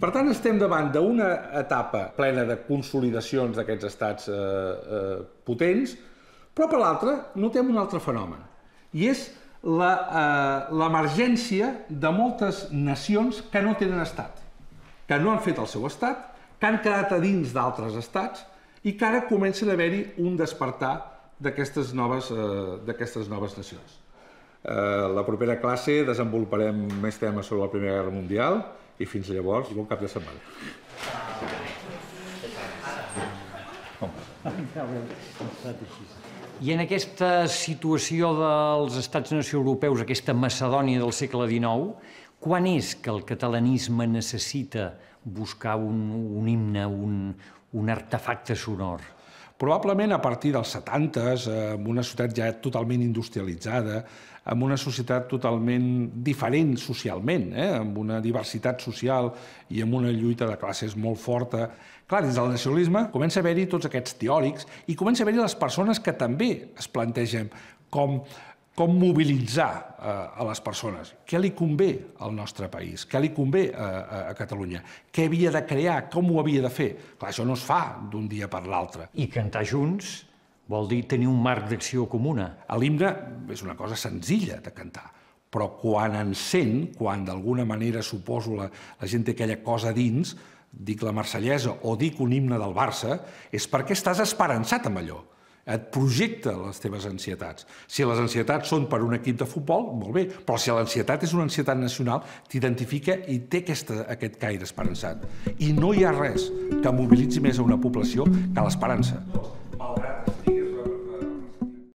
Per tant, estem davant d'una etapa plena de consolidacions d'aquests estats eh, eh, potents, però per l'altra notem un altre fenomen, i és eh, l'emergència eh, de moltes nacions que no tenen estat, que no han fet el seu estat, que han quedat a dins d'altres estats i que ara comença a haver-hi un despertar d'aquestes noves, eh, noves nacions. Eh, la propera classe desenvoluparem més temes sobre la Primera Guerra Mundial, i fins llavors, bon cap de setmana. I en aquesta situació dels Estats-Nació europeus, aquesta Macedònia del segle XIX, quan és que el catalanisme necessita buscar un, un himne, un, un artefacte sonor? Probablement a partir dels 70s, eh, amb una societat ja totalment industrialitzada, amb una societat totalment diferent socialment, eh? amb una diversitat social i amb una lluita de classes molt forta. Clar, dins del nacionalisme comença a haver-hi tots aquests teòrics i comença a haver-hi les persones que també es plantegen com com mobilitzar eh, a les persones. Què li convé al nostre país? Què li convé a, eh, a, a Catalunya? Què havia de crear? Com ho havia de fer? Clar, això no es fa d'un dia per l'altre. I cantar junts vol dir tenir un marc d'acció comuna. L'himne és una cosa senzilla de cantar, però quan encén, quan d'alguna manera suposo la, la gent té aquella cosa dins, dic la marsellesa o dic un himne del Barça, és perquè estàs esperançat amb allò et projecta les teves ansietats. Si les ansietats són per un equip de futbol, molt bé, però si l'ansietat és una ansietat nacional, t'identifica i té aquesta, aquest caire esperançat. I no hi ha res que mobilitzi més a una població que l'esperança.